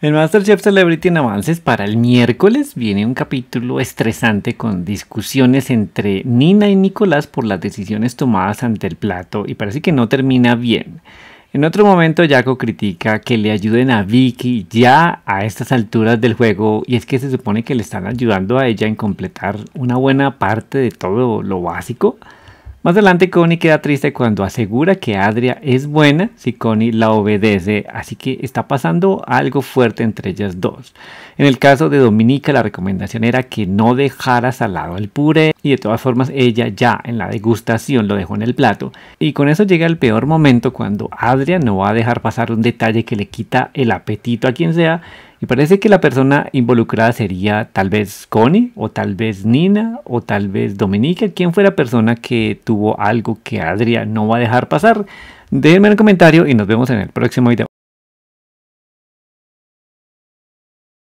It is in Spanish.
En Masterchef Celebrity en Avances para el miércoles viene un capítulo estresante con discusiones entre Nina y Nicolás por las decisiones tomadas ante el plato y parece que no termina bien. En otro momento Jaco critica que le ayuden a Vicky ya a estas alturas del juego y es que se supone que le están ayudando a ella en completar una buena parte de todo lo básico. Más adelante Connie queda triste cuando asegura que Adria es buena si Connie la obedece, así que está pasando algo fuerte entre ellas dos. En el caso de Dominica la recomendación era que no dejara salado el puré y de todas formas ella ya en la degustación lo dejó en el plato y con eso llega el peor momento cuando Adria no va a dejar pasar un detalle que le quita el apetito a quien sea y parece que la persona involucrada sería tal vez Connie o tal vez Nina o tal vez Dominica, quien fue la persona que tuvo algo que Adria no va a dejar pasar. Déjenme en el comentario y nos vemos en el próximo video.